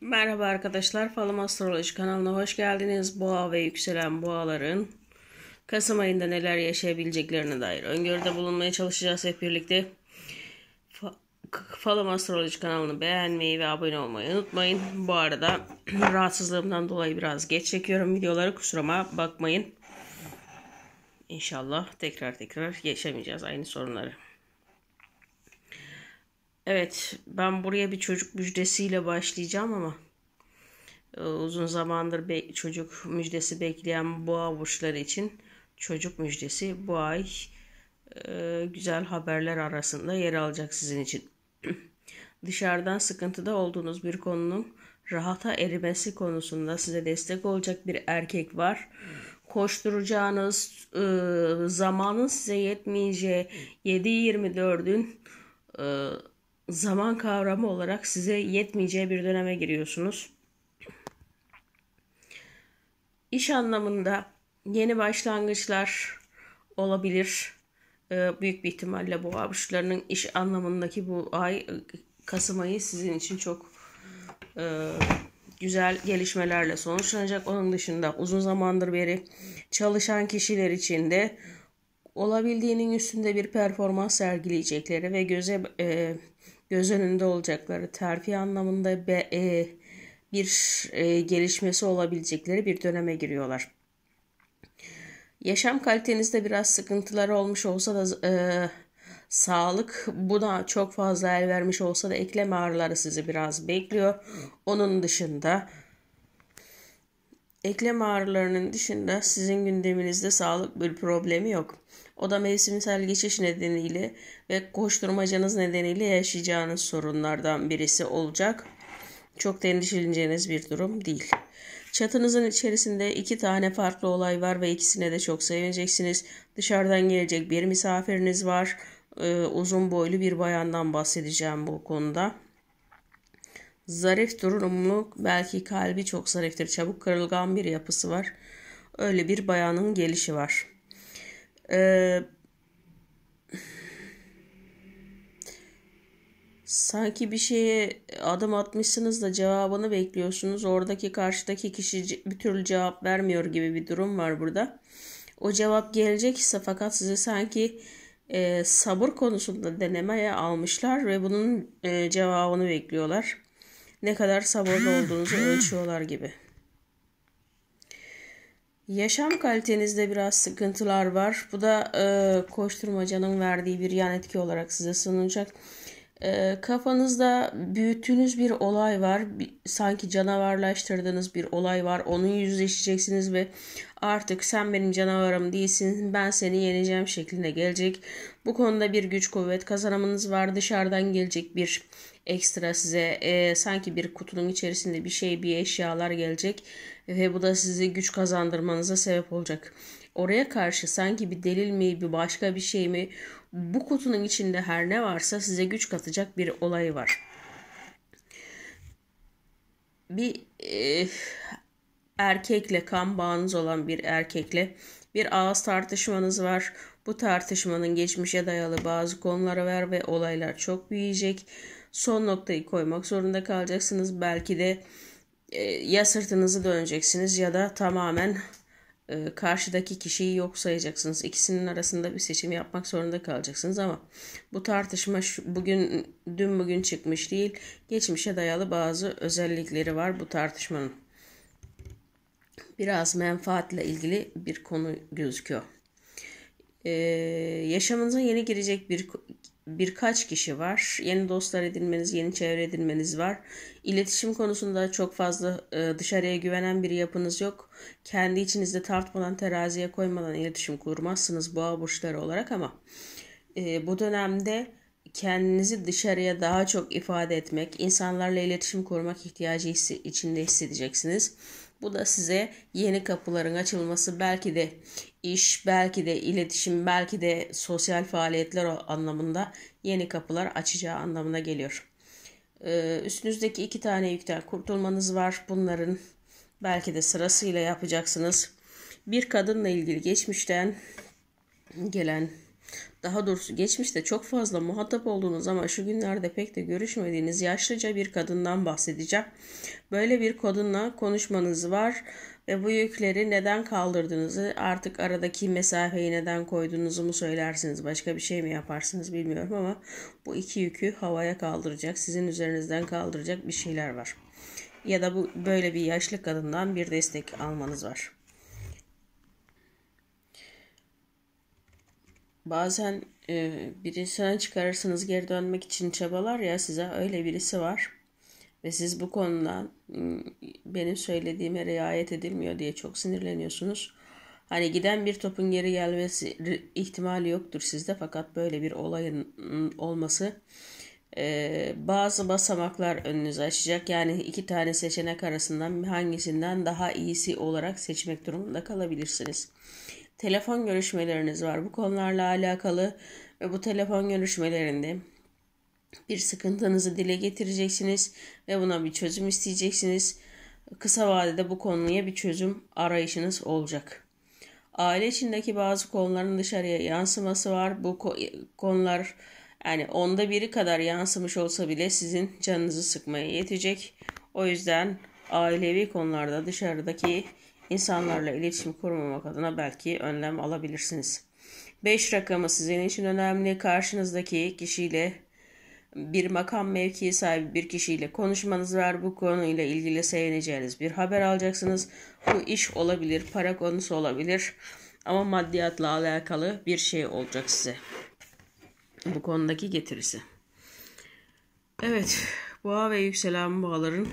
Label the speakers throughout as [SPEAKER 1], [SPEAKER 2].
[SPEAKER 1] Merhaba arkadaşlar, Falım Astroloji kanalına hoş geldiniz. Boğa ve yükselen boğaların Kasım ayında neler yaşayabileceklerine dair öngörüde bulunmaya çalışacağız hep birlikte. Falım Astroloji kanalını beğenmeyi ve abone olmayı unutmayın. Bu arada rahatsızlığımdan dolayı biraz geç çekiyorum videoları. Kusuruma bakmayın. İnşallah tekrar tekrar geçemeyeceğiz aynı sorunları. Evet ben buraya bir çocuk müjdesiyle başlayacağım ama e, uzun zamandır be- çocuk müjdesi bekleyen boğa burçları için çocuk müjdesi bu ay e, güzel haberler arasında yer alacak sizin için. Dışarıdan sıkıntıda olduğunuz bir konunun rahata erimesi konusunda size destek olacak bir erkek var. Koşturacağınız e, zamanın size yetmeyeceği 7-24'ün e, zaman kavramı olarak size yetmeyeceği bir döneme giriyorsunuz. İş anlamında yeni başlangıçlar olabilir. Ee, büyük bir ihtimalle boğa burçlarının iş anlamındaki bu ay Kasım ayı sizin için çok e, güzel gelişmelerle sonuçlanacak. Onun dışında uzun zamandır beri çalışan kişiler için de olabildiğinin üstünde bir performans sergileyecekleri ve göze e, göz önünde olacakları, terfi anlamında be, e, bir e, gelişmesi olabilecekleri bir döneme giriyorlar. Yaşam kalitenizde biraz sıkıntılar olmuş olsa da e, sağlık buna çok fazla el vermiş olsa da eklem ağrıları sizi biraz bekliyor. Onun dışında Eklem ağrılarının dışında sizin gündeminizde sağlık bir problemi yok. O da mevsimsel geçiş nedeniyle ve koşturmacanız nedeniyle yaşayacağınız sorunlardan birisi olacak. Çok da endişeleneceğiniz bir durum değil. Çatınızın içerisinde iki tane farklı olay var ve ikisine de çok sevineceksiniz. Dışarıdan gelecek bir misafiriniz var. Ee, uzun boylu bir bayandan bahsedeceğim bu konuda. Zarif durumlu belki kalbi çok zariftir. Çabuk kırılgan bir yapısı var. Öyle bir bayanın gelişi var. Ee, sanki bir şeye adım atmışsınız da cevabını bekliyorsunuz. Oradaki karşıdaki kişi bir türlü cevap vermiyor gibi bir durum var burada. O cevap gelecek ise fakat size sanki e, sabır konusunda denemeye almışlar ve bunun e, cevabını bekliyorlar ne kadar sabırlı olduğunuzu ölçüyorlar gibi. Yaşam kalitenizde biraz sıkıntılar var. Bu da e, koşturmacanın verdiği bir yan etki olarak size sunulacak e, kafanızda büyüttüğünüz bir olay var. Bir, sanki canavarlaştırdığınız bir olay var. Onun yüzleşeceksiniz ve artık sen benim canavarım değilsin ben seni yeneceğim şeklinde gelecek. Bu konuda bir güç kuvvet kazanımınız var. Dışarıdan gelecek bir ekstra size e, sanki bir kutunun içerisinde bir şey bir eşyalar gelecek ve bu da sizi güç kazandırmanıza sebep olacak. Oraya karşı sanki bir delil mi bir başka bir şey mi bu kutunun içinde her ne varsa size güç katacak bir olay var. Bir e, erkekle kan bağınız olan bir erkekle bir ağız tartışmanız var. Bu tartışmanın geçmişe dayalı bazı konulara ver ve olaylar çok büyüyecek. Son noktayı koymak zorunda kalacaksınız. Belki de e, ya sırtınızı döneceksiniz ya da tamamen e, karşıdaki kişiyi yok sayacaksınız. İkisinin arasında bir seçim yapmak zorunda kalacaksınız ama bu tartışma şu, bugün dün bugün çıkmış değil. Geçmişe dayalı bazı özellikleri var bu tartışmanın. Biraz menfaatle ilgili bir konu gözüküyor. Ee, yaşamınıza yeni girecek bir birkaç kişi var. Yeni dostlar edinmeniz, yeni çevre edinmeniz var. İletişim konusunda çok fazla e, dışarıya güvenen bir yapınız yok. Kendi içinizde tartmadan, teraziye koymadan iletişim kurmazsınız boğa burçları olarak ama e, bu dönemde kendinizi dışarıya daha çok ifade etmek, insanlarla iletişim kurmak ihtiyacı içinde hissedeceksiniz. Bu da size yeni kapıların açılması belki de iş, belki de iletişim, belki de sosyal faaliyetler anlamında yeni kapılar açacağı anlamına geliyor. Ee, üstünüzdeki iki tane yükten kurtulmanız var. Bunların belki de sırasıyla yapacaksınız. Bir kadınla ilgili geçmişten gelen daha doğrusu geçmişte çok fazla muhatap olduğunuz ama şu günlerde pek de görüşmediğiniz yaşlıca bir kadından bahsedeceğim. Böyle bir kadınla konuşmanız var ve bu yükleri neden kaldırdığınızı, artık aradaki mesafeyi neden koyduğunuzu mu söylersiniz, başka bir şey mi yaparsınız bilmiyorum ama bu iki yükü havaya kaldıracak, sizin üzerinizden kaldıracak bir şeyler var. Ya da bu böyle bir yaşlı kadından bir destek almanız var. bazen e, birisine çıkarırsınız geri dönmek için çabalar ya size öyle birisi var. Ve siz bu konuda benim söylediğime riayet edilmiyor diye çok sinirleniyorsunuz. Hani giden bir topun geri gelmesi ihtimali yoktur sizde fakat böyle bir olayın olması e, bazı basamaklar önünüze açacak. Yani iki tane seçenek arasından hangisinden daha iyisi olarak seçmek durumunda kalabilirsiniz telefon görüşmeleriniz var bu konularla alakalı ve bu telefon görüşmelerinde bir sıkıntınızı dile getireceksiniz ve buna bir çözüm isteyeceksiniz. Kısa vadede bu konuya bir çözüm arayışınız olacak. Aile içindeki bazı konuların dışarıya yansıması var. Bu konular yani onda biri kadar yansımış olsa bile sizin canınızı sıkmaya yetecek. O yüzden ailevi konularda dışarıdaki insanlarla iletişim kurmamak adına belki önlem alabilirsiniz. 5 rakamı sizin için önemli. Karşınızdaki kişiyle bir makam mevkii sahibi bir kişiyle konuşmanız var. Bu konuyla ilgili sevineceğiniz bir haber alacaksınız. Bu iş olabilir, para konusu olabilir ama maddiyatla alakalı bir şey olacak size. Bu konudaki getirisi. Evet, boğa ve yükselen boğaların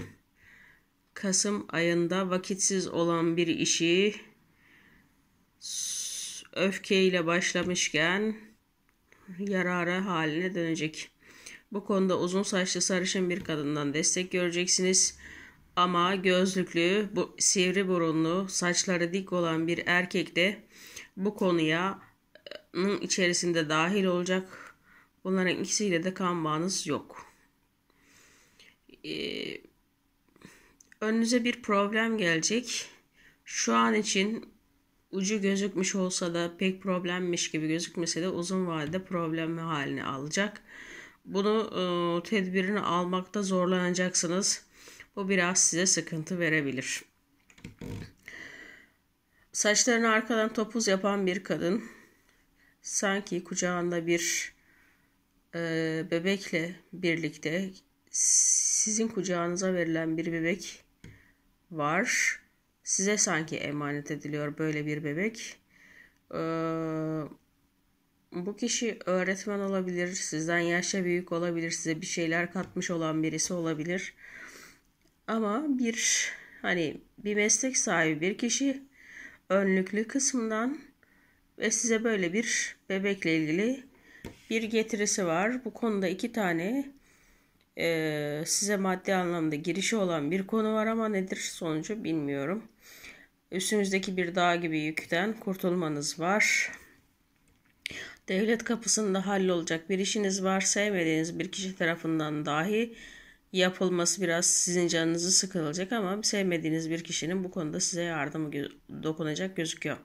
[SPEAKER 1] Kasım ayında vakitsiz olan bir işi öfkeyle başlamışken yarara haline dönecek. Bu konuda uzun saçlı sarışın bir kadından destek göreceksiniz. Ama gözlüklü, bu, sivri burunlu, saçları dik olan bir erkek de bu konuya ıı, içerisinde dahil olacak. Bunların ikisiyle de kan bağınız yok. Ee, önünüze bir problem gelecek. Şu an için ucu gözükmüş olsa da pek problemmiş gibi gözükmese de uzun vadede problemi haline alacak. Bunu e, tedbirini almakta zorlanacaksınız. Bu biraz size sıkıntı verebilir. Saçlarını arkadan topuz yapan bir kadın sanki kucağında bir e, bebekle birlikte sizin kucağınıza verilen bir bebek var. Size sanki emanet ediliyor böyle bir bebek. Ee, bu kişi öğretmen olabilir, sizden yaşça büyük olabilir, size bir şeyler katmış olan birisi olabilir. Ama bir hani bir meslek sahibi bir kişi önlüklü kısmından ve size böyle bir bebekle ilgili bir getirisi var. Bu konuda iki tane e, size maddi anlamda girişi olan bir konu var ama nedir sonucu bilmiyorum. Üstünüzdeki bir dağ gibi yükten kurtulmanız var. Devlet kapısında hallolacak bir işiniz var. Sevmediğiniz bir kişi tarafından dahi yapılması biraz sizin canınızı sıkılacak ama sevmediğiniz bir kişinin bu konuda size yardımı gö dokunacak gözüküyor.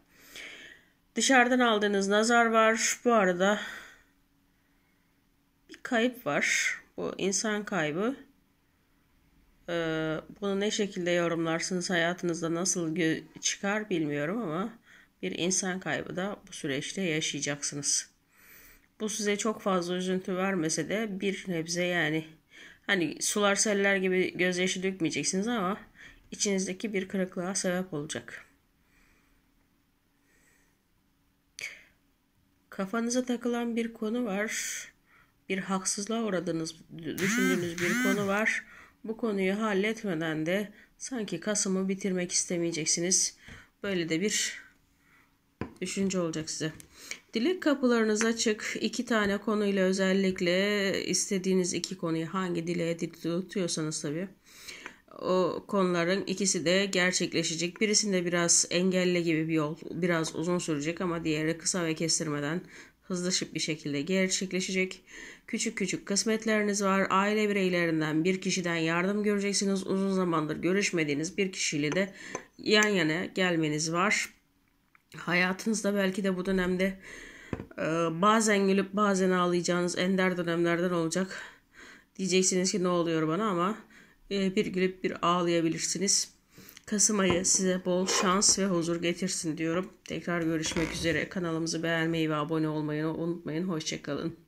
[SPEAKER 1] Dışarıdan aldığınız nazar var. Bu arada bir kayıp var. Bu insan kaybı. E, bunu ne şekilde yorumlarsınız hayatınızda nasıl çıkar bilmiyorum ama bir insan kaybı da bu süreçte yaşayacaksınız. Bu size çok fazla üzüntü vermese de bir nebze yani hani sular seller gibi gözyaşı dökmeyeceksiniz ama içinizdeki bir kırıklığa sebep olacak. Kafanıza takılan bir konu var bir haksızlığa uğradığınız düşündüğünüz bir konu var. Bu konuyu halletmeden de sanki Kasım'ı bitirmek istemeyeceksiniz. Böyle de bir düşünce olacak size. Dilek kapılarınız açık. İki tane konuyla özellikle istediğiniz iki konuyu hangi dileğe tutuyorsanız tabii. O konuların ikisi de gerçekleşecek. Birisinde biraz engelle gibi bir yol, biraz uzun sürecek ama diğeri kısa ve kestirmeden hızlı bir şekilde gerçekleşecek. Küçük küçük kısmetleriniz var. Aile bireylerinden bir kişiden yardım göreceksiniz. Uzun zamandır görüşmediğiniz bir kişiyle de yan yana gelmeniz var. Hayatınızda belki de bu dönemde e, bazen gülüp bazen ağlayacağınız ender dönemlerden olacak. Diyeceksiniz ki ne oluyor bana ama e, bir gülüp bir ağlayabilirsiniz. Kasım ayı size bol şans ve huzur getirsin diyorum. Tekrar görüşmek üzere. Kanalımızı beğenmeyi ve abone olmayı unutmayın. Hoşçakalın.